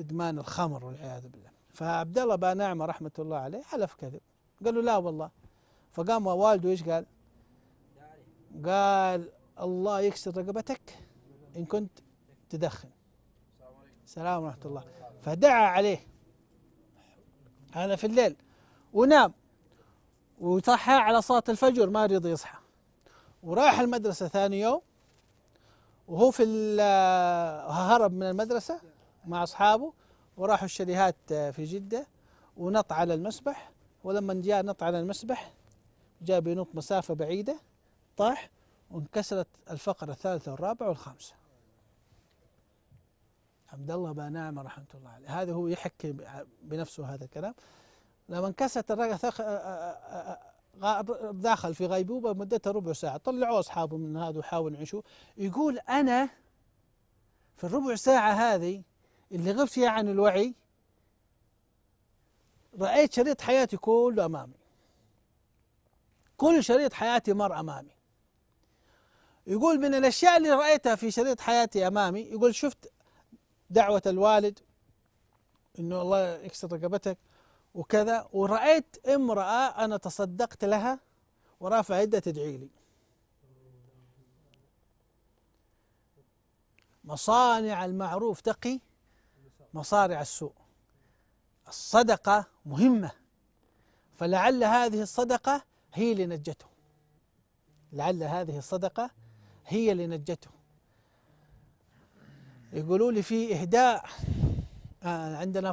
ادمان الخمر والعياذ بالله فعبد الله بن نعمه رحمه الله عليه حلف كذب قال له لا والله فقام والده ايش قال؟ قال الله يكسر رقبتك ان كنت تدخن السلام ورحمه الله فدعا عليه هذا في الليل ونام وصحى على صلاة الفجر ما رضي يصحى وراح المدرسة ثاني يوم وهو في هرب من المدرسة مع أصحابه وراحوا الشاليهات آه، في جدة ونط على المسبح ولما جاء نط على المسبح جاء بينط مسافة بعيدة طاح وانكسرت الفقرة الثالثة والرابعة والخامسة عبد الله بن نعمة رحمة الله عليه هذا هو يحكي بنفسه هذا الكلام لما انكسرت الرقبة آه، آه، داخل في غيبوبة مدتها ربع ساعة طلعوا أصحابه من هذا وحاولوا يعيشوه يقول أنا في الربع ساعة هذه اللي غبت فيها يعني عن الوعي رأيت شريط حياتي كله أمامي كل شريط حياتي مر أمامي يقول من الأشياء اللي رأيتها في شريط حياتي أمامي يقول شفت دعوة الوالد إنه الله يكسر رقبتك وكذا ورأيت امرأة أنا تصدقت لها ورافع يدها تدعي لي مصانع المعروف تقي مصارع السوء الصدقة مهمة فلعل هذه الصدقة هي اللي نجته لعل هذه الصدقة هي اللي نجته يقولوا لي في إهداء آه، عندنا